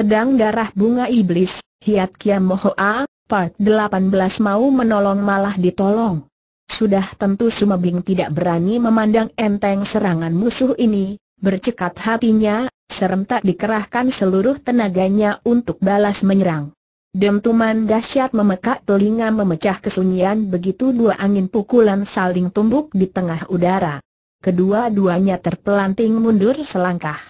Pedang Darah Bunga Iblis, Hiat Kiam Mohoa, Part 18 mau menolong malah ditolong. Sudah tentu Sumabing tidak berani memandang enteng serangan musuh ini, bercekat hatinya, serentak dikerahkan seluruh tenaganya untuk balas menyerang. Dentuman dahsyat memekak telinga memecah kesunyian begitu dua angin pukulan saling tumbuk di tengah udara. Kedua-duanya terpelanting mundur selangkah.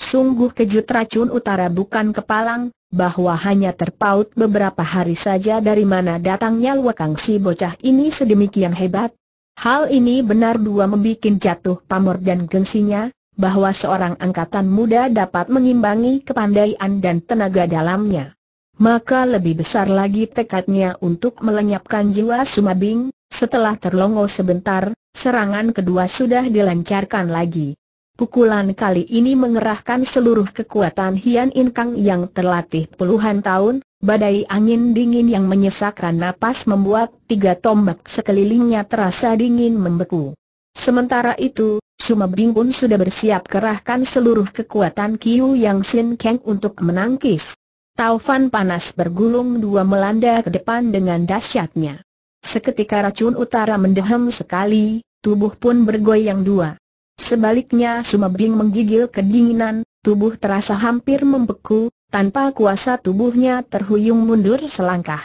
Sungguh kejut racun utara bukan kepalang, bahwa hanya terpaut beberapa hari saja dari mana datangnya luakang si bocah ini sedemikian hebat. Hal ini benar dua membuat jatuh pamor dan gengsinya, bahwa seorang angkatan muda dapat mengimbangi kepandaian dan tenaga dalamnya. Maka lebih besar lagi tekadnya untuk melenyapkan jiwa Sumabing, setelah terlongo sebentar, serangan kedua sudah dilancarkan lagi. Pukulan kali ini mengerahkan seluruh kekuatan Hian In yang terlatih puluhan tahun, badai angin dingin yang menyesakkan napas membuat tiga tombak sekelilingnya terasa dingin membeku. Sementara itu, Suma Bing pun sudah bersiap kerahkan seluruh kekuatan Kiu Yang Sin Kang untuk menangkis. Taufan panas bergulung dua melanda ke depan dengan dahsyatnya. Seketika racun utara mendehem sekali, tubuh pun bergoyang dua. Sebaliknya Sumebing menggigil kedinginan, tubuh terasa hampir membeku, tanpa kuasa tubuhnya terhuyung mundur selangkah.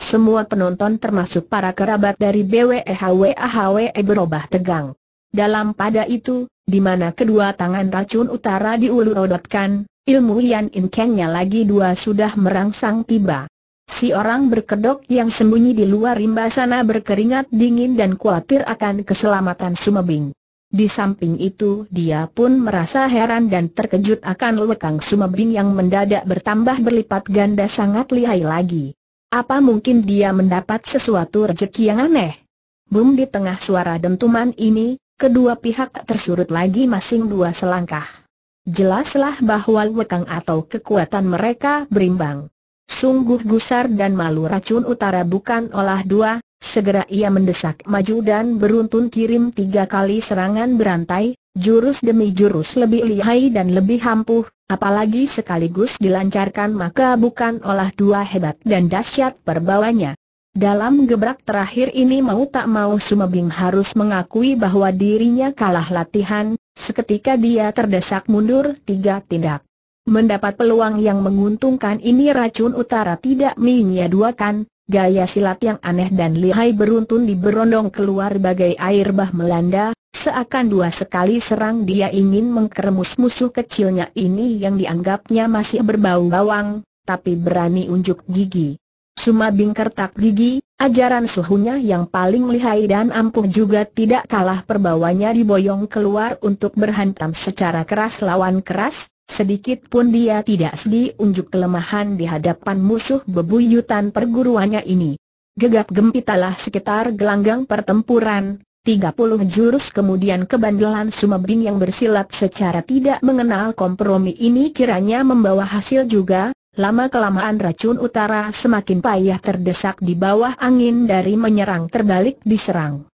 Semua penonton termasuk para kerabat dari BWEHWAHWE e berubah tegang. Dalam pada itu, di mana kedua tangan racun utara diulur-ulurkan, ilmu Yan In Kengnya lagi dua sudah merangsang tiba. Si orang berkedok yang sembunyi di luar rimba sana berkeringat dingin dan khawatir akan keselamatan Sumebing. Di samping itu dia pun merasa heran dan terkejut akan lekang sumabing yang mendadak bertambah berlipat ganda sangat lihai lagi. Apa mungkin dia mendapat sesuatu rejeki yang aneh? Bum di tengah suara dentuman ini, kedua pihak tersurut lagi masing dua selangkah. Jelaslah bahwa lekang atau kekuatan mereka berimbang. Sungguh gusar dan malu racun utara bukan olah dua, Segera ia mendesak maju dan beruntun kirim tiga kali serangan berantai, jurus demi jurus lebih lihai dan lebih hampuh, apalagi sekaligus dilancarkan maka bukan olah dua hebat dan dahsyat perbawanya. Dalam gebrak terakhir ini mau tak mau Sumebing harus mengakui bahwa dirinya kalah latihan, seketika dia terdesak mundur tiga tindak. Mendapat peluang yang menguntungkan ini racun utara tidak dua kan? Gaya silat yang aneh dan lihai beruntun diberondong keluar bagai air bah melanda, seakan dua sekali serang dia ingin mengkeremus musuh kecilnya ini yang dianggapnya masih berbau bawang, tapi berani unjuk gigi bingker kertak gigi, ajaran suhunya yang paling lihai dan ampuh juga tidak kalah perbawanya diboyong keluar untuk berhantam secara keras lawan keras, sedikit pun dia tidak sedih unjuk kelemahan di hadapan musuh bebuyutan perguruannya ini. Gegap gempitalah sekitar gelanggang pertempuran, 30 jurus kemudian kebandelan bing yang bersilat secara tidak mengenal kompromi ini kiranya membawa hasil juga, Lama-kelamaan racun utara semakin payah terdesak di bawah angin dari menyerang terbalik diserang.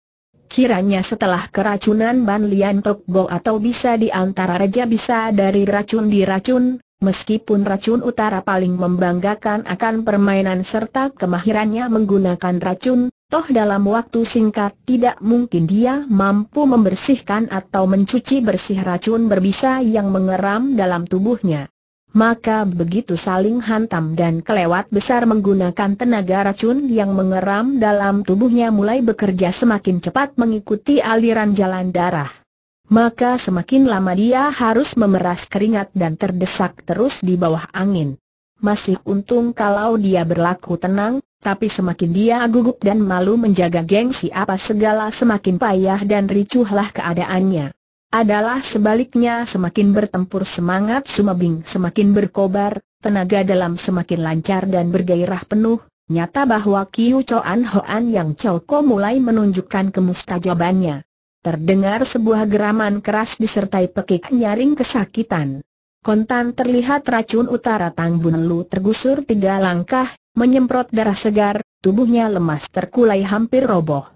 Kiranya setelah keracunan Ban Lian Tok Go atau bisa di antara raja bisa dari racun diracun, meskipun racun utara paling membanggakan akan permainan serta kemahirannya menggunakan racun, toh dalam waktu singkat tidak mungkin dia mampu membersihkan atau mencuci bersih racun berbisa yang mengeram dalam tubuhnya maka begitu saling hantam dan kelewat besar menggunakan tenaga racun yang mengeram dalam tubuhnya mulai bekerja semakin cepat mengikuti aliran jalan darah. Maka semakin lama dia harus memeras keringat dan terdesak terus di bawah angin. Masih untung kalau dia berlaku tenang, tapi semakin dia gugup dan malu menjaga gengsi apa segala semakin payah dan ricuhlah keadaannya adalah sebaliknya semakin bertempur semangat Sumebing semakin berkobar, tenaga dalam semakin lancar dan bergairah penuh, nyata bahwa Kiu Choan Hoan Yang Choko mulai menunjukkan kemustajabannya. Terdengar sebuah geraman keras disertai pekik nyaring kesakitan. Kontan terlihat racun utara Tang Bunlu tergusur tiga langkah, menyemprot darah segar, tubuhnya lemas terkulai hampir roboh.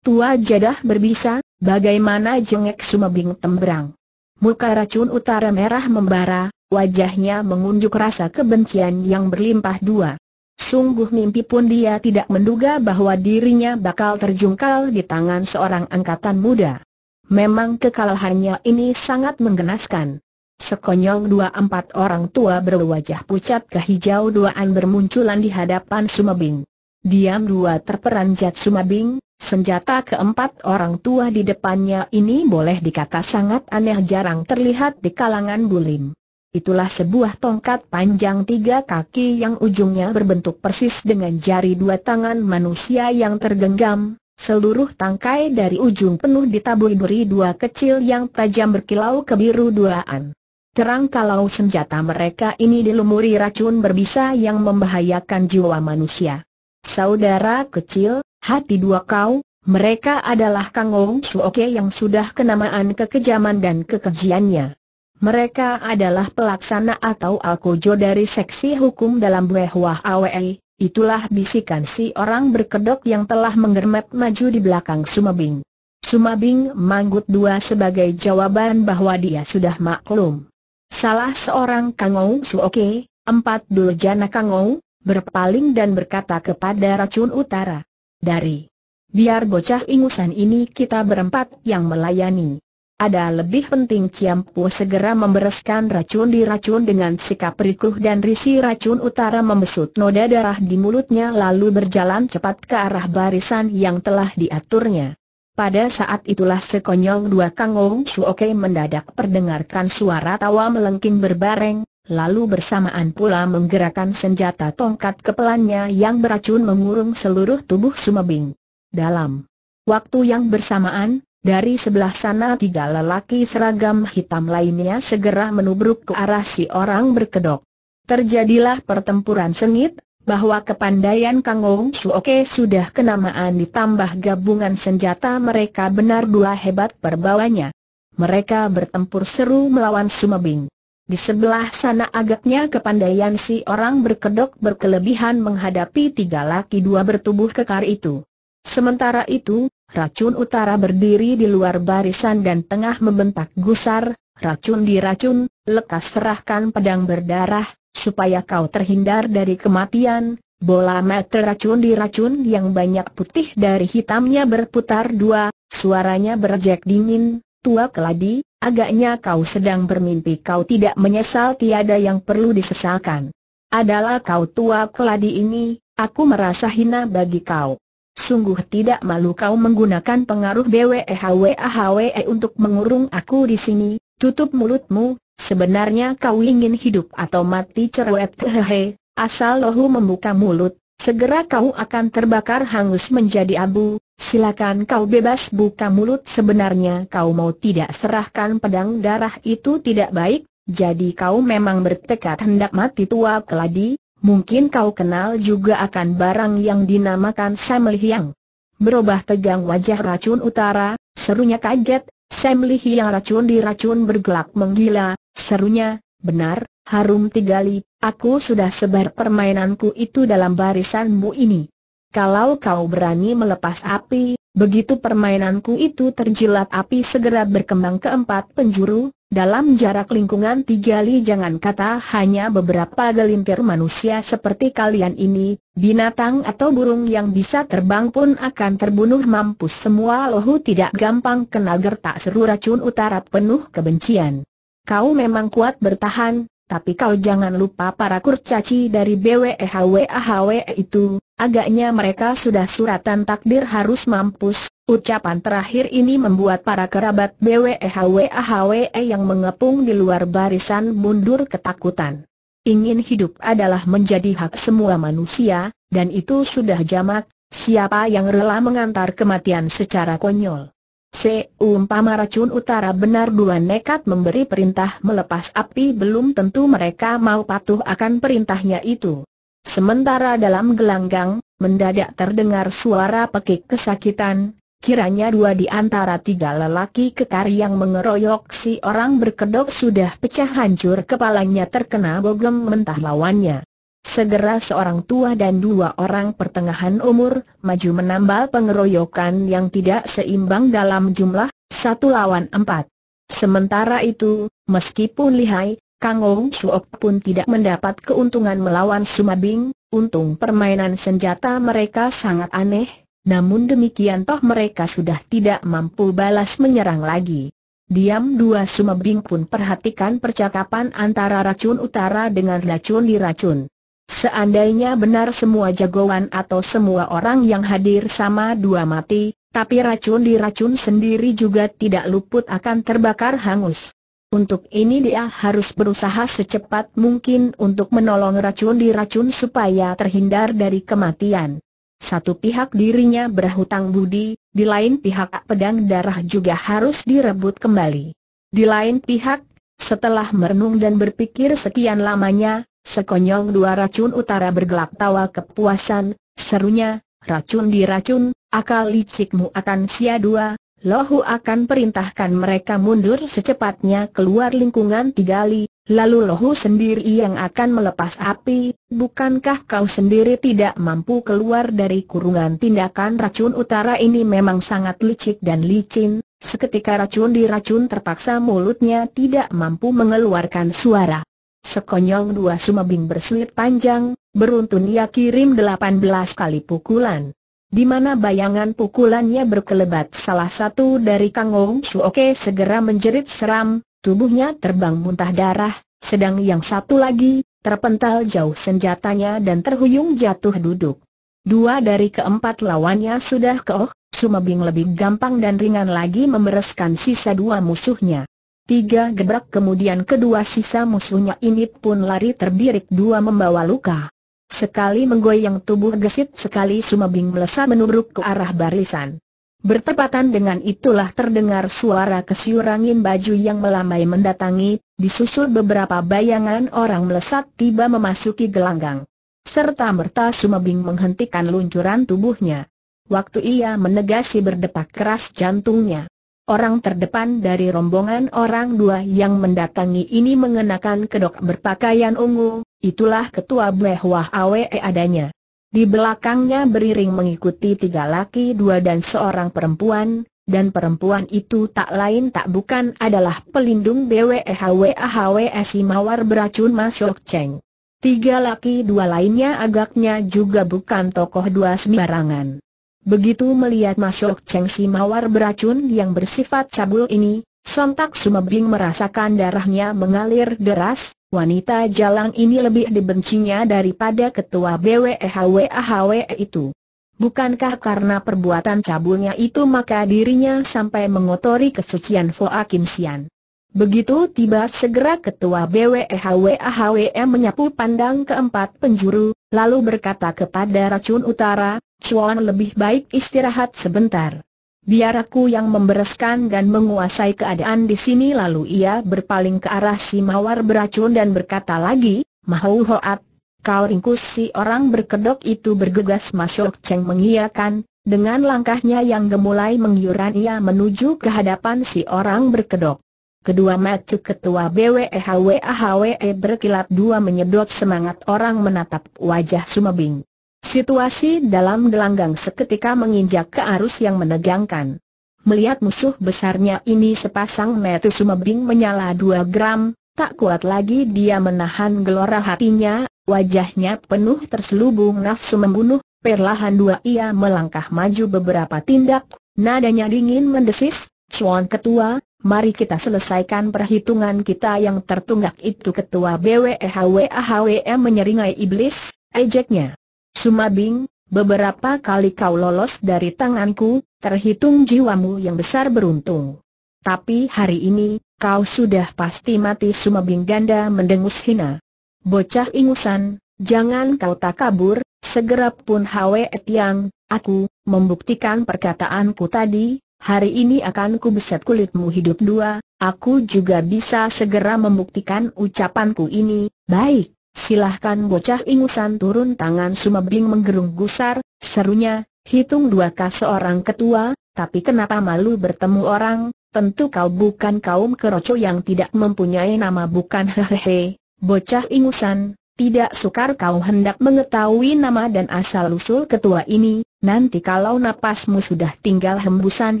Tua jadah berbisa, bagaimana jengek sumebing tembrang. Muka racun utara merah membara, wajahnya mengunjuk rasa kebencian yang berlimpah dua. Sungguh mimpi pun dia tidak menduga bahwa dirinya bakal terjungkal di tangan seorang angkatan muda. Memang kekalahannya ini sangat menggenaskan. Sekonyong dua empat orang tua berwajah pucat kehijau duaan bermunculan di hadapan Sumabing. Diam dua terperanjat Sumabing, Senjata keempat orang tua di depannya ini boleh dikata sangat aneh jarang terlihat di kalangan bulim. Itulah sebuah tongkat panjang tiga kaki yang ujungnya berbentuk persis dengan jari dua tangan manusia yang tergenggam. Seluruh tangkai dari ujung penuh ditaburi dua kecil yang tajam berkilau kebiru duaan. Terang kalau senjata mereka ini dilumuri racun berbisa yang membahayakan jiwa manusia. Saudara kecil, hati dua kau, mereka adalah Kang Ong Suoke yang sudah kenamaan kekejaman dan kekejiannya. Mereka adalah pelaksana atau alkojo dari seksi hukum dalam buah AWE, itulah bisikan si orang berkedok yang telah menggermet maju di belakang Sumabing. Sumabing manggut dua sebagai jawaban bahwa dia sudah maklum. Salah seorang Kang Ong Suoke, empat dulu jana Kang Ong, berpaling dan berkata kepada racun utara. Dari biar bocah ingusan ini kita berempat yang melayani. Ada lebih penting Pu segera membereskan racun di racun dengan sikap rikuh dan risi racun utara membesut noda darah di mulutnya lalu berjalan cepat ke arah barisan yang telah diaturnya. Pada saat itulah sekonyol dua Kang Ong Suoke mendadak perdengarkan suara tawa melengking berbareng, lalu bersamaan pula menggerakkan senjata tongkat kepelannya yang beracun mengurung seluruh tubuh Sumebing. Dalam waktu yang bersamaan, dari sebelah sana tiga lelaki seragam hitam lainnya segera menubruk ke arah si orang berkedok. Terjadilah pertempuran sengit, bahwa kepandaian Kang Wong Suoke sudah kenamaan ditambah gabungan senjata mereka benar dua hebat perbawanya. Mereka bertempur seru melawan Sumebing. Di sebelah sana agaknya kepandaian si orang berkedok berkelebihan menghadapi tiga laki dua bertubuh kekar itu. Sementara itu, racun utara berdiri di luar barisan dan tengah membentak gusar, racun diracun, lekas serahkan pedang berdarah, supaya kau terhindar dari kematian, Bola mata racun diracun yang banyak putih dari hitamnya berputar dua, suaranya berjek dingin, tua keladi, agaknya kau sedang bermimpi kau tidak menyesal tiada yang perlu disesalkan. Adalah kau tua keladi ini, aku merasa hina bagi kau. Sungguh tidak malu kau menggunakan pengaruh BWEHWAHWE e untuk mengurung aku di sini, tutup mulutmu, sebenarnya kau ingin hidup atau mati cerewet hehehe, asal lohu membuka mulut, segera kau akan terbakar hangus menjadi abu, silakan kau bebas buka mulut sebenarnya kau mau tidak serahkan pedang darah itu tidak baik, jadi kau memang bertekad hendak mati tua keladi, mungkin kau kenal juga akan barang yang dinamakan Sam Hiang. Berubah tegang wajah racun utara, serunya kaget, Sam Hiang racun diracun bergelak menggila, serunya, benar, Harum Tigali, aku sudah sebar permainanku itu dalam barisanmu ini. Kalau kau berani melepas api, begitu permainanku itu terjilat api segera berkembang ke empat penjuru, dalam jarak lingkungan Tigali, jangan kata hanya beberapa gelintir manusia seperti kalian ini, binatang atau burung yang bisa terbang pun akan terbunuh mampus semua lohu tidak gampang kena gertak seru racun utara penuh kebencian. Kau memang kuat bertahan, tapi kau jangan lupa para kurcaci dari BWEHWAHW e itu, agaknya mereka sudah suratan takdir harus mampus. Ucapan terakhir ini membuat para kerabat BWEHWAHW e yang mengepung di luar barisan mundur ketakutan. Ingin hidup adalah menjadi hak semua manusia, dan itu sudah jamak, siapa yang rela mengantar kematian secara konyol. Seumpama racun utara benar dua nekat memberi perintah melepas api belum tentu mereka mau patuh akan perintahnya itu. Sementara dalam gelanggang, mendadak terdengar suara pekik kesakitan, Kiranya dua di antara tiga lelaki kekar yang mengeroyok si orang berkedok sudah pecah hancur kepalanya terkena bogem mentah lawannya. Segera seorang tua dan dua orang pertengahan umur, maju menambal pengeroyokan yang tidak seimbang dalam jumlah, satu lawan empat. Sementara itu, meskipun lihai, Kang Ong Suok pun tidak mendapat keuntungan melawan Sumabing, untung permainan senjata mereka sangat aneh, namun demikian toh mereka sudah tidak mampu balas menyerang lagi. Diam dua Sumabing pun perhatikan percakapan antara racun utara dengan racun diracun. Seandainya benar semua jagoan atau semua orang yang hadir sama dua mati, tapi racun di racun sendiri juga tidak luput akan terbakar hangus. Untuk ini dia harus berusaha secepat mungkin untuk menolong racun di racun supaya terhindar dari kematian. Satu pihak dirinya berhutang budi, di lain pihak pedang darah juga harus direbut kembali. Di lain pihak, setelah merenung dan berpikir sekian lamanya, Sekonyong dua racun utara bergelak tawa kepuasan, serunya, racun diracun, akal licikmu akan sia dua, Lohu akan perintahkan mereka mundur secepatnya keluar lingkungan tiga li, lalu Lohu sendiri yang akan melepas api, bukankah kau sendiri tidak mampu keluar dari kurungan tindakan racun utara ini memang sangat licik dan licin, seketika racun diracun terpaksa mulutnya tidak mampu mengeluarkan suara. Sekonyong dua sumbing berselit panjang, beruntun ia kirim 18 kali pukulan. Di mana bayangan pukulannya berkelebat salah satu dari Kang Ong Oke segera menjerit seram, tubuhnya terbang muntah darah, sedang yang satu lagi, terpental jauh senjatanya dan terhuyung jatuh duduk. Dua dari keempat lawannya sudah Oh, sumabing lebih gampang dan ringan lagi membereskan sisa dua musuhnya. Tiga gebrak kemudian kedua sisa musuhnya ini pun lari terbirik dua membawa luka. Sekali menggoyang tubuh gesit sekali Sumabing melesat menubruk ke arah barisan. Bertepatan dengan itulah terdengar suara kesyurangin baju yang melamai mendatangi, disusul beberapa bayangan orang melesat tiba memasuki gelanggang. Serta merta Sumabing menghentikan luncuran tubuhnya. Waktu ia menegasi berdepak keras jantungnya. Orang terdepan dari rombongan orang dua yang mendatangi ini mengenakan kedok berpakaian ungu, itulah ketua Blehwah Awe e adanya. Di belakangnya beriring mengikuti tiga laki dua dan seorang perempuan, dan perempuan itu tak lain tak bukan adalah pelindung BWEHWAHW Simawar beracun Mas Cheng. Tiga laki dua lainnya agaknya juga bukan tokoh dua sembarangan. Begitu melihat masuk Cheng Si Mawar beracun yang bersifat cabul ini, sontak Sumebing merasakan darahnya mengalir deras, wanita jalang ini lebih dibencinya daripada ketua BWEHWAHWE itu. Bukankah karena perbuatan cabulnya itu maka dirinya sampai mengotori kesucian Foa Kim Sian? Begitu tiba segera ketua BWEHWAHWM menyapu pandang keempat penjuru, lalu berkata kepada racun utara, cuan lebih baik istirahat sebentar. Biar aku yang membereskan dan menguasai keadaan di sini lalu ia berpaling ke arah si mawar beracun dan berkata lagi, Mahou Hoat, kau ringkus si orang berkedok itu bergegas masuk Cheng mengiakan, dengan langkahnya yang gemulai mengyuran ia menuju ke hadapan si orang berkedok. Kedua macu ketua BWEHWAHWE e berkilat dua menyedot semangat orang menatap wajah Sumabing. Situasi dalam gelanggang seketika menginjak ke arus yang menegangkan. Melihat musuh besarnya ini sepasang metu Sumabing menyala dua gram, tak kuat lagi dia menahan gelora hatinya, wajahnya penuh terselubung nafsu membunuh, perlahan dua ia melangkah maju beberapa tindak, nadanya dingin mendesis, Cuan ketua, mari kita selesaikan perhitungan kita yang tertunggak itu ketua BWEHWAHWM menyeringai iblis, ejeknya. Sumabing, beberapa kali kau lolos dari tanganku, terhitung jiwamu yang besar beruntung. Tapi hari ini, kau sudah pasti mati Sumabing ganda mendengus hina. Bocah ingusan, jangan kau tak kabur, segera pun Hwe Tiang, aku, membuktikan perkataanku tadi, hari ini akan ku beset kulitmu hidup dua, aku juga bisa segera membuktikan ucapanku ini, baik. Silahkan bocah ingusan turun tangan Bing menggerung gusar, serunya, hitung dua kah seorang ketua, tapi kenapa malu bertemu orang, tentu kau bukan kaum keroco yang tidak mempunyai nama bukan hehehe, bocah ingusan, tidak sukar kau hendak mengetahui nama dan asal-usul ketua ini, nanti kalau napasmu sudah tinggal hembusan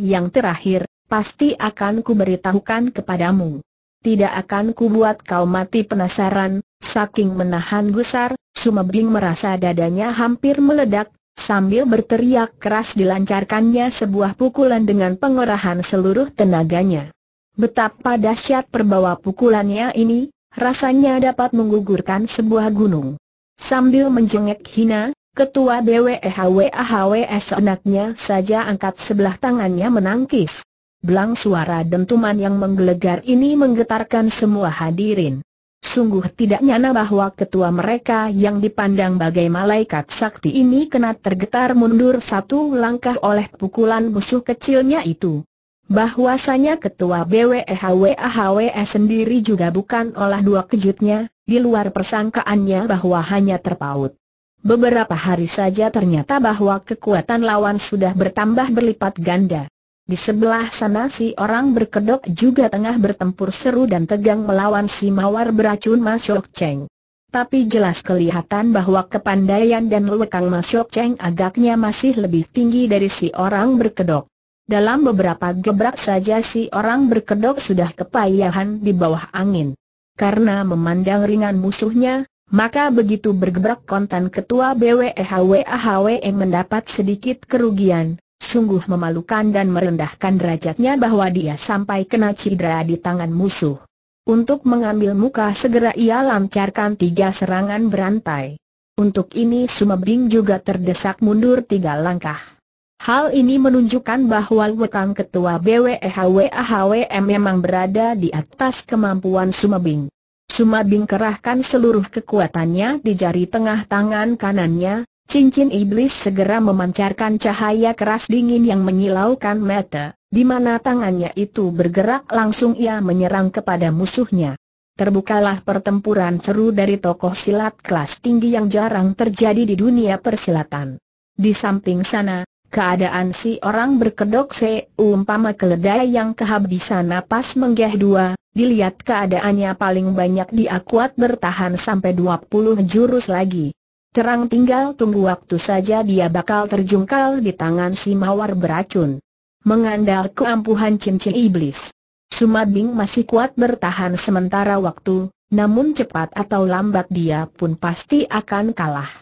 yang terakhir, pasti akan kuberitahukan kepadamu. Tidak akan kubuat kau mati penasaran, saking menahan gusar, Sumebing merasa dadanya hampir meledak, sambil berteriak keras dilancarkannya sebuah pukulan dengan pengerahan seluruh tenaganya. Betapa dahsyat perbawa pukulannya ini, rasanya dapat menggugurkan sebuah gunung. Sambil menjengek hina, Ketua BWEHWAHWS enaknya saja angkat sebelah tangannya menangkis. Belang suara dentuman yang menggelegar ini menggetarkan semua hadirin. Sungguh tidak nyana bahwa ketua mereka yang dipandang bagai malaikat sakti ini kena tergetar mundur satu langkah oleh pukulan musuh kecilnya itu. Bahwasanya ketua BWEHWAHWS sendiri juga bukan olah dua kejutnya, di luar persangkaannya bahwa hanya terpaut. Beberapa hari saja ternyata bahwa kekuatan lawan sudah bertambah berlipat ganda. Di sebelah sana si orang berkedok juga tengah bertempur seru dan tegang melawan si mawar beracun Mas Yok Cheng. Tapi jelas kelihatan bahwa kepandaian dan lekang Mas Yok Cheng agaknya masih lebih tinggi dari si orang berkedok. Dalam beberapa gebrak saja si orang berkedok sudah kepayahan di bawah angin. Karena memandang ringan musuhnya, maka begitu bergebrak konten ketua BWEHWAHWE e e mendapat sedikit kerugian, sungguh memalukan dan merendahkan derajatnya bahwa dia sampai kena cedera di tangan musuh. Untuk mengambil muka segera ia lancarkan tiga serangan berantai. Untuk ini Sumebing juga terdesak mundur tiga langkah. Hal ini menunjukkan bahwa Wekang Ketua BWEHWAHWM e memang berada di atas kemampuan Sumebing. Sumabing kerahkan seluruh kekuatannya di jari tengah tangan kanannya, cincin iblis segera memancarkan cahaya keras dingin yang menyilaukan mata, di mana tangannya itu bergerak langsung ia menyerang kepada musuhnya. Terbukalah pertempuran seru dari tokoh silat kelas tinggi yang jarang terjadi di dunia persilatan. Di samping sana, keadaan si orang berkedok seumpama keledai yang kehabisan napas menggeh dua, Dilihat keadaannya paling banyak dia kuat bertahan sampai 20 jurus lagi. Terang tinggal tunggu waktu saja dia bakal terjungkal di tangan si mawar beracun. Mengandal keampuhan cincin iblis. Sumabing masih kuat bertahan sementara waktu, namun cepat atau lambat dia pun pasti akan kalah.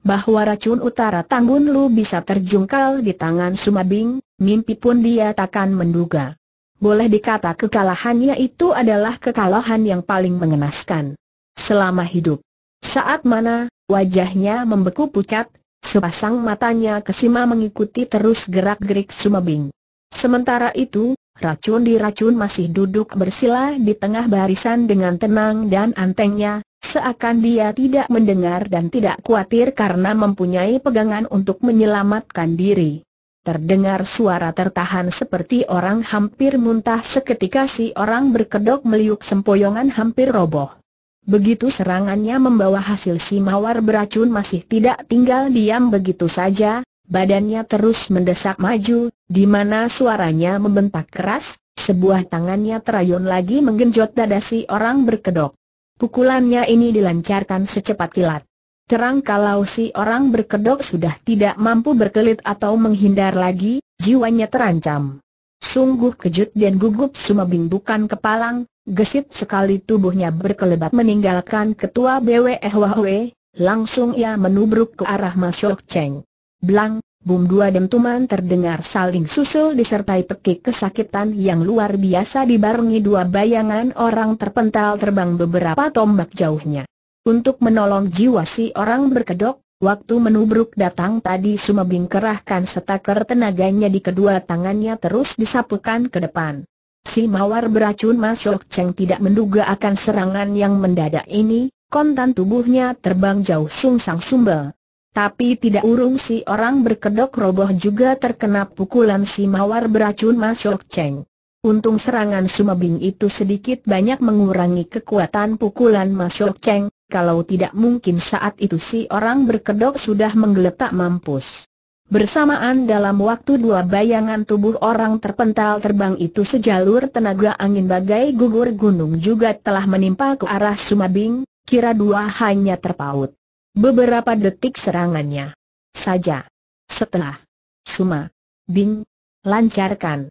Bahwa racun utara Tanggun Lu bisa terjungkal di tangan Sumabing, mimpi pun dia takkan menduga boleh dikata kekalahannya itu adalah kekalahan yang paling mengenaskan. Selama hidup, saat mana wajahnya membeku pucat, sepasang matanya kesima mengikuti terus gerak-gerik Sumabing Sementara itu, racun di Racun masih duduk bersila di tengah barisan dengan tenang dan antengnya, seakan dia tidak mendengar dan tidak khawatir karena mempunyai pegangan untuk menyelamatkan diri. Terdengar suara tertahan seperti orang hampir muntah seketika si orang berkedok meliuk sempoyongan hampir roboh. Begitu serangannya membawa hasil si mawar beracun masih tidak tinggal diam begitu saja, badannya terus mendesak maju, di mana suaranya membentak keras, sebuah tangannya terayun lagi menggenjot dada si orang berkedok. Pukulannya ini dilancarkan secepat kilat. Terang kalau si orang berkedok sudah tidak mampu berkelit atau menghindar lagi, jiwanya terancam. Sungguh kejut dan gugup Sumabing bukan kepalang, gesit sekali tubuhnya berkelebat meninggalkan ketua BWE eh Hwahwe, langsung ia menubruk ke arah Masyok Cheng. Blang, bum dua dentuman terdengar saling susul disertai pekik kesakitan yang luar biasa dibarengi dua bayangan orang terpental terbang beberapa tombak jauhnya untuk menolong jiwa si orang berkedok, waktu menubruk datang tadi Sumabing kerahkan setaker tenaganya di kedua tangannya terus disapukan ke depan. Si mawar beracun Masok Cheng tidak menduga akan serangan yang mendadak ini, kontan tubuhnya terbang jauh sungsang sumbel. Tapi tidak urung si orang berkedok roboh juga terkena pukulan si mawar beracun Masok Cheng. Untung serangan Sumabing itu sedikit banyak mengurangi kekuatan pukulan Masok Cheng, kalau tidak mungkin saat itu si orang berkedok sudah menggeletak mampus. Bersamaan dalam waktu dua bayangan tubuh orang terpental terbang itu sejalur tenaga angin bagai gugur gunung juga telah menimpa ke arah Sumabing, kira dua hanya terpaut. Beberapa detik serangannya saja. Setelah Suma Bing lancarkan.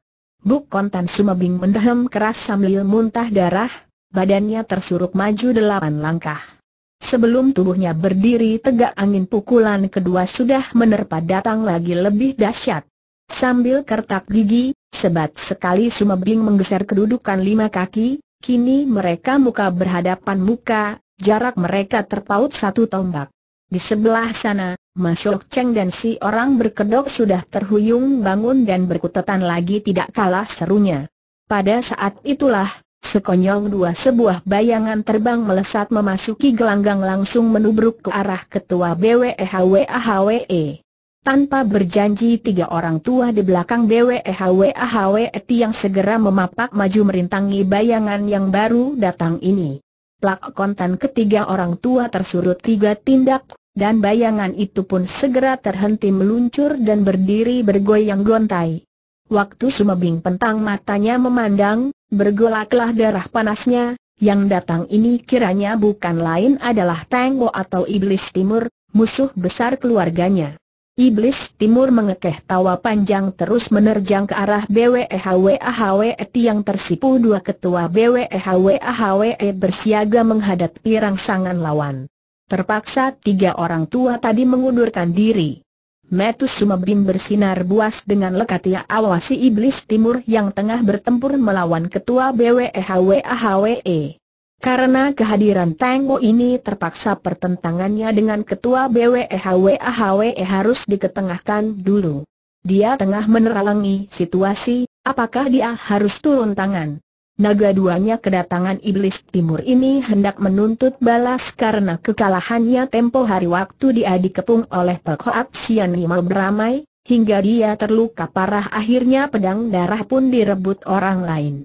Buk kontan Sumabing mendehem keras sambil muntah darah, badannya tersuruk maju delapan langkah. Sebelum tubuhnya berdiri tegak angin pukulan kedua sudah menerpa datang lagi lebih dahsyat. Sambil kertak gigi, sebat sekali Sumebing menggeser kedudukan lima kaki, kini mereka muka berhadapan muka, jarak mereka terpaut satu tombak. Di sebelah sana, Masyok Cheng dan si orang berkedok sudah terhuyung bangun dan berkutatan lagi tidak kalah serunya. Pada saat itulah, Sekonyong dua sebuah bayangan terbang melesat memasuki gelanggang langsung menubruk ke arah ketua BWEHWAHWE. E. Tanpa berjanji tiga orang tua di belakang BWEHWAHWE e yang segera memapak maju merintangi bayangan yang baru datang ini. Plak konten ketiga orang tua tersurut tiga tindak, dan bayangan itu pun segera terhenti meluncur dan berdiri bergoyang gontai. Waktu Sumebing pentang matanya memandang, Bergolaklah darah panasnya, yang datang ini kiranya bukan lain adalah Tenggo atau Iblis Timur, musuh besar keluarganya. Iblis Timur mengekeh tawa panjang terus menerjang ke arah BWEHWAHWE yang tersipu dua ketua BWEHWAHWE bersiaga menghadapi rangsangan lawan. Terpaksa tiga orang tua tadi mengundurkan diri. Metus Sumabim bersinar buas dengan lekatnya ia awasi iblis timur yang tengah bertempur melawan ketua BWEHWAHWE. Karena kehadiran Tenggo ini terpaksa pertentangannya dengan ketua BWEHWAHWE harus diketengahkan dulu. Dia tengah menerangi situasi, apakah dia harus turun tangan? Naga duanya kedatangan iblis timur ini hendak menuntut balas karena kekalahannya tempo hari waktu dia dikepung oleh Pekoat Sian Nima beramai, hingga dia terluka parah akhirnya pedang darah pun direbut orang lain.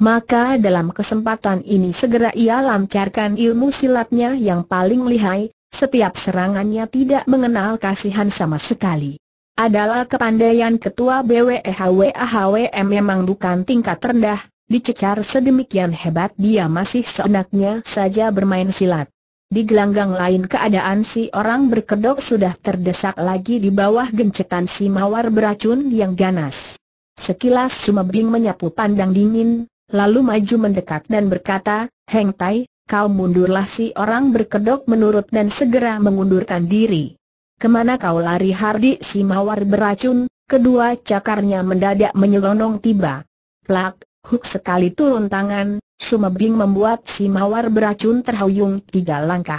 Maka dalam kesempatan ini segera ia lancarkan ilmu silatnya yang paling lihai, setiap serangannya tidak mengenal kasihan sama sekali adalah kepandaian ketua BWEHWAHWM memang bukan tingkat rendah, Dicecar sedemikian hebat dia masih seenaknya saja bermain silat. Di gelanggang lain keadaan si orang berkedok sudah terdesak lagi di bawah gencetan si mawar beracun yang ganas. Sekilas Sumebing menyapu pandang dingin, lalu maju mendekat dan berkata, Heng Tai, kau mundurlah si orang berkedok menurut dan segera mengundurkan diri. Kemana kau lari Hardi si mawar beracun, kedua cakarnya mendadak menyelonong tiba. Plak, Huk sekali turun tangan, Sumebing membuat si mawar beracun terhuyung tiga langkah.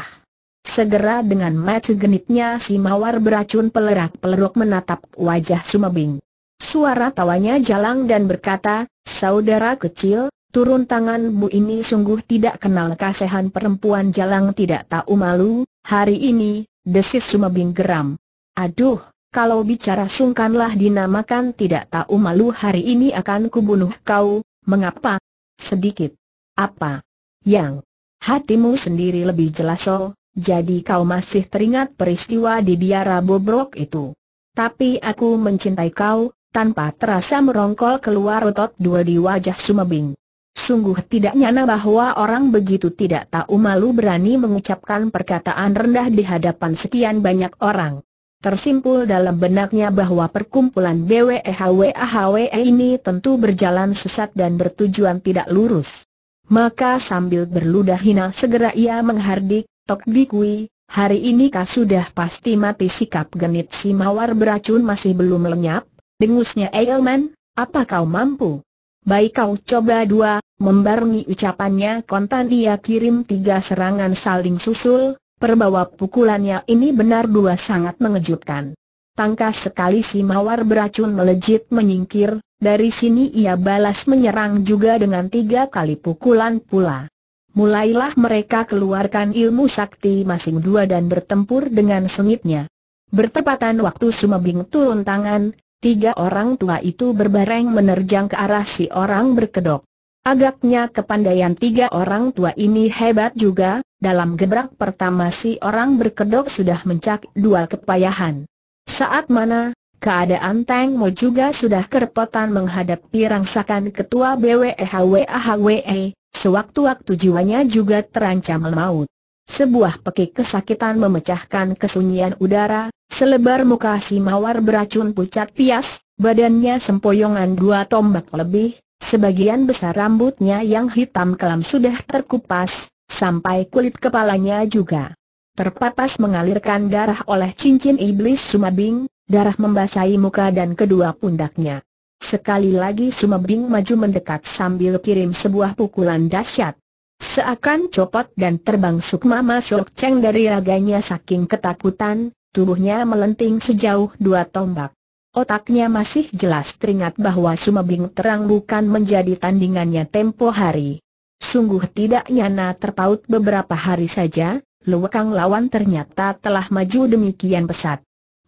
Segera dengan mata genitnya si mawar beracun pelerak-pelerok menatap wajah Sumebing. Suara tawanya jalang dan berkata, Saudara kecil, turun tangan bu ini sungguh tidak kenal kasihan perempuan jalang tidak tahu malu, hari ini, desis Sumebing geram. Aduh, kalau bicara sungkanlah dinamakan tidak tahu malu hari ini akan kubunuh kau, Mengapa? Sedikit. Apa? Yang hatimu sendiri lebih jelas oh, jadi kau masih teringat peristiwa di biara bobrok itu. Tapi aku mencintai kau, tanpa terasa merongkol keluar otot dua di wajah Sumebing. Sungguh tidak nyana bahwa orang begitu tidak tahu malu berani mengucapkan perkataan rendah di hadapan sekian banyak orang. Tersimpul dalam benaknya bahwa perkumpulan BWEHWAHWE ini tentu berjalan sesat dan bertujuan tidak lurus. Maka sambil berludah hina segera ia menghardik, Tok Bikui, hari ini kau sudah pasti mati sikap genit si mawar beracun masih belum lenyap, dengusnya Eilman, apa kau mampu? Baik kau coba dua, membarungi ucapannya kontan ia kirim tiga serangan saling susul, Perbawa pukulannya ini benar dua sangat mengejutkan. Tangkas sekali si mawar beracun melejit menyingkir, dari sini ia balas menyerang juga dengan tiga kali pukulan pula. Mulailah mereka keluarkan ilmu sakti masing dua dan bertempur dengan sengitnya. Bertepatan waktu Sumabing turun tangan, tiga orang tua itu berbareng menerjang ke arah si orang berkedok. Agaknya kepandaian tiga orang tua ini hebat juga, dalam gebrak pertama si orang berkedok sudah mencak dua kepayahan. Saat mana, keadaan Tang Mo juga sudah kerepotan menghadapi rangsakan ketua BWEHWAHWE, e. sewaktu-waktu jiwanya juga terancam maut. Sebuah pekik kesakitan memecahkan kesunyian udara, selebar muka si mawar beracun pucat pias, badannya sempoyongan dua tombak lebih, Sebagian besar rambutnya yang hitam kelam sudah terkupas, sampai kulit kepalanya juga terpapas mengalirkan darah oleh cincin iblis Sumabing, darah membasahi muka dan kedua pundaknya. Sekali lagi Sumabing maju mendekat sambil kirim sebuah pukulan dahsyat. Seakan copot dan terbang Sukma Masyok Cheng dari raganya saking ketakutan, tubuhnya melenting sejauh dua tombak. Otaknya masih jelas teringat bahwa Sumabing terang bukan menjadi tandingannya tempo hari. Sungguh tidak nyana terpaut beberapa hari saja, Luwekang lawan ternyata telah maju demikian pesat.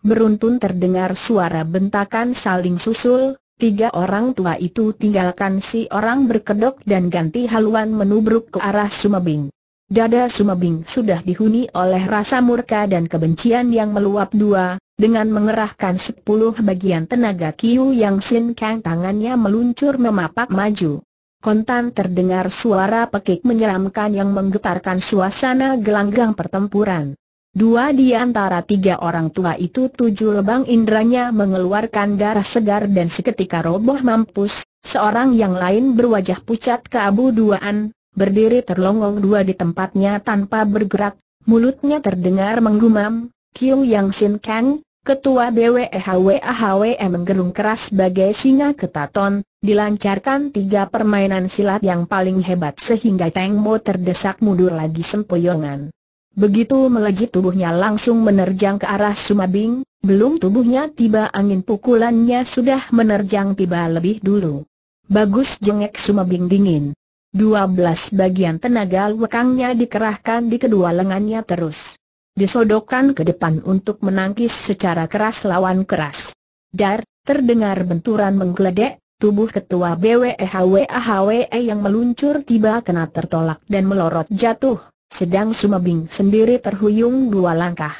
Beruntun terdengar suara bentakan saling susul, tiga orang tua itu tinggalkan si orang berkedok dan ganti haluan menubruk ke arah Sumabing. Dada Sumabing sudah dihuni oleh rasa murka dan kebencian yang meluap dua, dengan mengerahkan sepuluh bagian tenaga Kiu Yang Sin Kang tangannya meluncur memapak maju kontan terdengar suara pekik menyeramkan yang menggetarkan suasana gelanggang pertempuran. Dua di antara tiga orang tua itu tujuh lebang indranya mengeluarkan darah segar dan seketika roboh mampus, seorang yang lain berwajah pucat keabu-duaan, berdiri terlongong dua di tempatnya tanpa bergerak, mulutnya terdengar menggumam, Kiu Yang Sin Kang, Ketua BWEHWAHWM menggerung keras bagai singa ketaton, dilancarkan tiga permainan silat yang paling hebat sehingga Teng Mo terdesak mundur lagi sempoyongan. Begitu melejit tubuhnya langsung menerjang ke arah Sumabing, belum tubuhnya tiba angin pukulannya sudah menerjang tiba lebih dulu. Bagus jengek Sumabing dingin. Dua belas bagian tenaga lekangnya dikerahkan di kedua lengannya terus disodokkan ke depan untuk menangkis secara keras lawan keras. Dar, terdengar benturan menggeledek, tubuh ketua BWEHWAHWE yang meluncur tiba kena tertolak dan melorot jatuh, sedang Sumabing sendiri terhuyung dua langkah.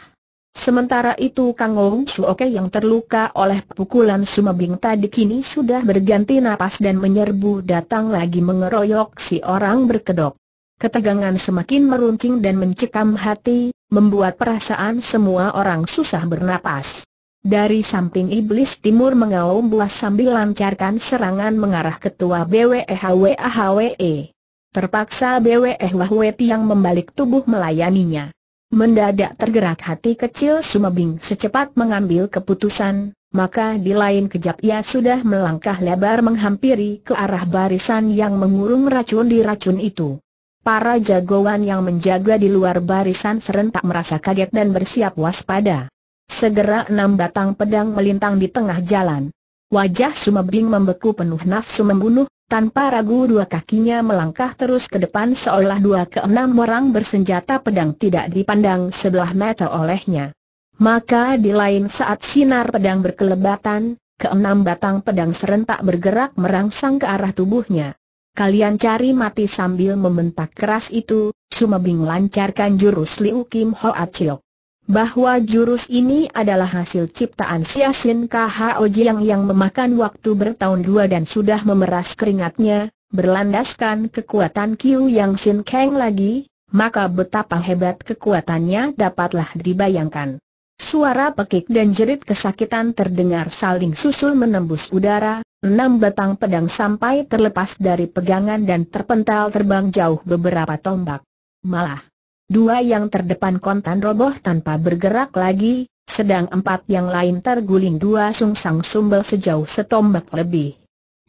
Sementara itu Kang Ong Suoke yang terluka oleh pukulan Sumabing tadi kini sudah berganti napas dan menyerbu datang lagi mengeroyok si orang berkedok. Ketegangan semakin meruncing dan mencekam hati, membuat perasaan semua orang susah bernapas. Dari samping iblis timur mengaum buas sambil lancarkan serangan mengarah ketua BWEHWAHWE. Terpaksa BWEHWE yang membalik tubuh melayaninya. Mendadak tergerak hati kecil Sumabing secepat mengambil keputusan, maka di lain kejap ia sudah melangkah lebar menghampiri ke arah barisan yang mengurung racun di racun itu. Para jagoan yang menjaga di luar barisan serentak merasa kaget dan bersiap waspada. Segera enam batang pedang melintang di tengah jalan. Wajah Sumebing membeku penuh nafsu membunuh, tanpa ragu dua kakinya melangkah terus ke depan seolah dua ke enam orang bersenjata pedang tidak dipandang sebelah mata olehnya. Maka di lain saat sinar pedang berkelebatan, keenam batang pedang serentak bergerak merangsang ke arah tubuhnya. Kalian cari mati sambil membentak keras itu, Sumabing lancarkan jurus Liu Kim Ho Aciok. Bahwa jurus ini adalah hasil ciptaan Siasin Kha Oji yang memakan waktu bertahun dua dan sudah memeras keringatnya, berlandaskan kekuatan Kiu Yang Sin Kang lagi, maka betapa hebat kekuatannya dapatlah dibayangkan. Suara pekik dan jerit kesakitan terdengar saling susul menembus udara, enam batang pedang sampai terlepas dari pegangan dan terpental terbang jauh beberapa tombak. Malah, dua yang terdepan kontan roboh tanpa bergerak lagi, sedang empat yang lain terguling dua sungsang sumbel sejauh setombak lebih.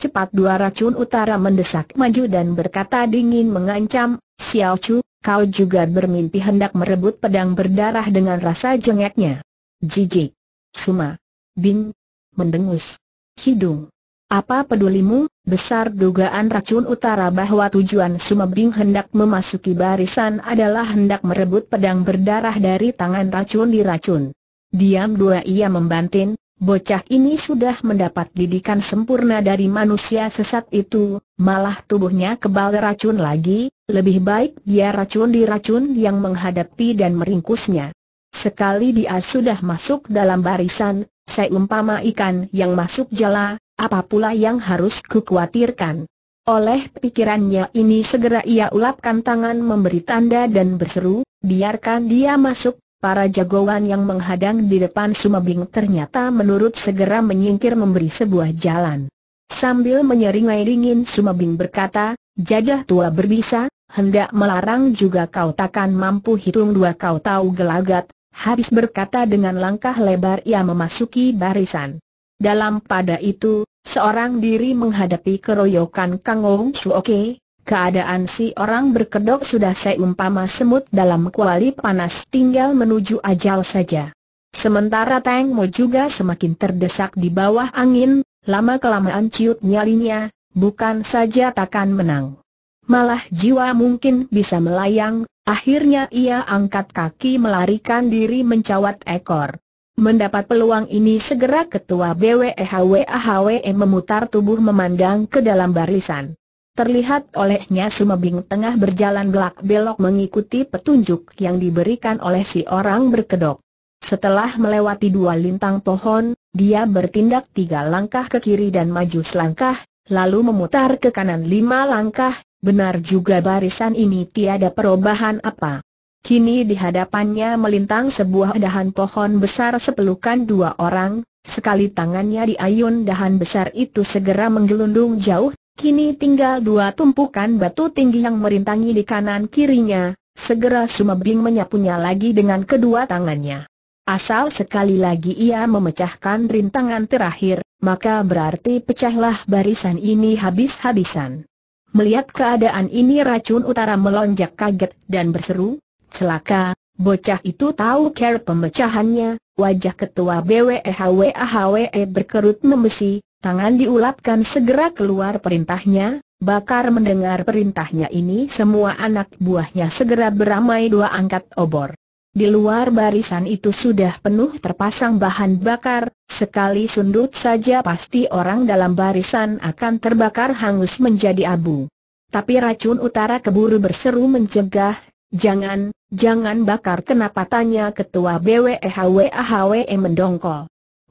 Cepat dua racun utara mendesak maju dan berkata dingin mengancam, Xiao Chu, kau juga bermimpi hendak merebut pedang berdarah dengan rasa jengeknya. Jijik. Suma. Bin. Mendengus. Hidung. Apa pedulimu, besar dugaan racun utara bahwa tujuan Suma Bing hendak memasuki barisan adalah hendak merebut pedang berdarah dari tangan racun di racun. Diam dua ia membantin. Bocah ini sudah mendapat didikan sempurna dari manusia sesat itu, malah tubuhnya kebal racun lagi, lebih baik dia racun di racun yang menghadapi dan meringkusnya. Sekali dia sudah masuk dalam barisan, saya umpama ikan yang masuk jala, apa pula yang harus kukhawatirkan? Oleh pikirannya ini segera ia ulapkan tangan memberi tanda dan berseru, biarkan dia masuk, Para jagoan yang menghadang di depan Sumabing ternyata menurut segera menyingkir memberi sebuah jalan. Sambil menyeringai ringin Sumabing berkata, jadah tua berbisa, hendak melarang juga kau takkan mampu hitung dua kau tahu gelagat, habis berkata dengan langkah lebar ia memasuki barisan. Dalam pada itu, seorang diri menghadapi keroyokan Kang Ong Suoke, Keadaan si orang berkedok sudah seumpama semut dalam kuali panas tinggal menuju ajal saja. Sementara Tang Mo juga semakin terdesak di bawah angin, lama-kelamaan ciut nyalinya, bukan saja takkan menang. Malah jiwa mungkin bisa melayang, akhirnya ia angkat kaki melarikan diri mencawat ekor. Mendapat peluang ini segera ketua BWEHWAHWE e memutar tubuh memandang ke dalam barisan. Terlihat olehnya Sumebing tengah berjalan belak-belok mengikuti petunjuk yang diberikan oleh si orang berkedok. Setelah melewati dua lintang pohon, dia bertindak tiga langkah ke kiri dan maju selangkah, lalu memutar ke kanan lima langkah, benar juga barisan ini tiada perubahan apa. Kini di hadapannya melintang sebuah dahan pohon besar sepelukan dua orang, sekali tangannya diayun dahan besar itu segera menggelundung jauh Kini tinggal dua tumpukan batu tinggi yang merintangi di kanan kirinya, segera Sumebing menyapunya lagi dengan kedua tangannya. Asal sekali lagi ia memecahkan rintangan terakhir, maka berarti pecahlah barisan ini habis-habisan. Melihat keadaan ini racun utara melonjak kaget dan berseru, celaka, bocah itu tahu care pemecahannya, wajah ketua BWEHWAHWE e e berkerut membesi, Tangan diulapkan segera keluar perintahnya, Bakar mendengar perintahnya ini semua anak buahnya segera beramai dua angkat obor. Di luar barisan itu sudah penuh terpasang bahan bakar, sekali sundut saja pasti orang dalam barisan akan terbakar hangus menjadi abu. Tapi racun utara keburu berseru mencegah, jangan, jangan bakar kenapa tanya ketua BWEHWAHWE e e mendongkol.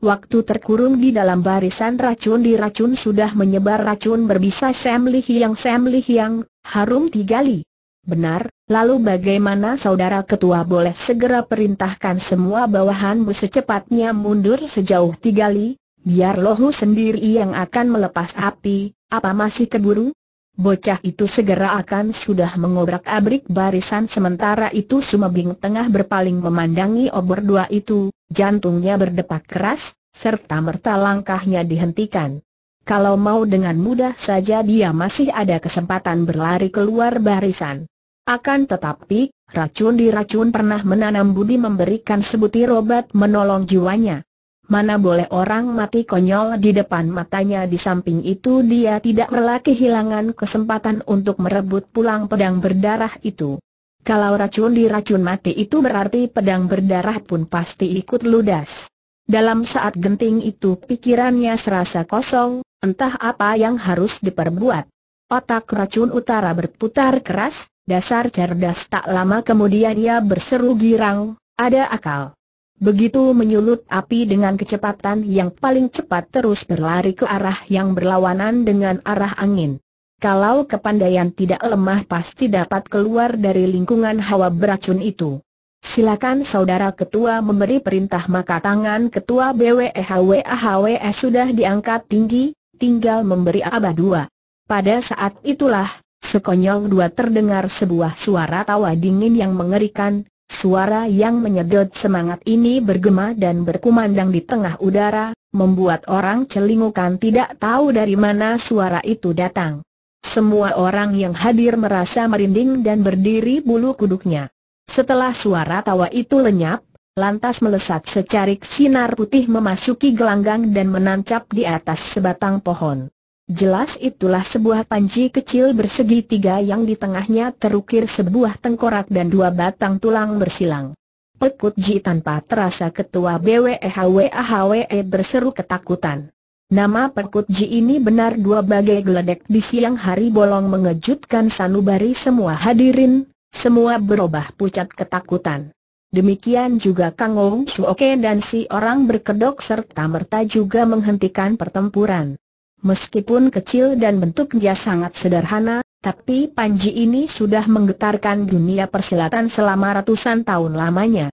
Waktu terkurung di dalam barisan racun di racun sudah menyebar racun berbisa semlih yang semlih yang, harum tiga li. Benar, lalu bagaimana saudara ketua boleh segera perintahkan semua bawahanmu secepatnya mundur sejauh tiga li? Biar lohu sendiri yang akan melepas api, apa masih keburu? Bocah itu segera akan sudah mengobrak-abrik barisan sementara itu Sumabing tengah berpaling memandangi obor dua itu, Jantungnya berdetak keras, serta merta langkahnya dihentikan. Kalau mau dengan mudah saja dia masih ada kesempatan berlari keluar barisan. Akan tetapi, racun di racun pernah menanam budi memberikan sebutir obat menolong jiwanya. Mana boleh orang mati konyol di depan matanya di samping itu dia tidak rela kehilangan kesempatan untuk merebut pulang pedang berdarah itu. Kalau racun diracun mati itu berarti pedang berdarah pun pasti ikut ludas. Dalam saat genting itu pikirannya serasa kosong, entah apa yang harus diperbuat. Otak racun utara berputar keras, dasar cerdas tak lama kemudian ia berseru girang, ada akal. Begitu menyulut api dengan kecepatan yang paling cepat terus berlari ke arah yang berlawanan dengan arah angin. Kalau kepandaian tidak lemah pasti dapat keluar dari lingkungan hawa beracun itu. Silakan saudara ketua memberi perintah maka tangan ketua BWEHWAHWE sudah diangkat tinggi, tinggal memberi abad dua. Pada saat itulah, sekonyong dua terdengar sebuah suara tawa dingin yang mengerikan, suara yang menyedot semangat ini bergema dan berkumandang di tengah udara, membuat orang celingukan tidak tahu dari mana suara itu datang. Semua orang yang hadir merasa merinding dan berdiri bulu kuduknya. Setelah suara tawa itu lenyap, lantas melesat secarik sinar putih memasuki gelanggang dan menancap di atas sebatang pohon. Jelas itulah sebuah panci kecil bersegi tiga yang di tengahnya terukir sebuah tengkorak dan dua batang tulang bersilang. Pekut Ji tanpa terasa ketua BWEHWAHWE e e berseru ketakutan. Nama Perkutji ini benar dua bagai geledek di siang hari bolong mengejutkan sanubari semua hadirin, semua berubah pucat ketakutan. Demikian juga Kang Ong Suoke dan si orang berkedok serta merta juga menghentikan pertempuran. Meskipun kecil dan bentuknya sangat sederhana, tapi Panji ini sudah menggetarkan dunia persilatan selama ratusan tahun lamanya.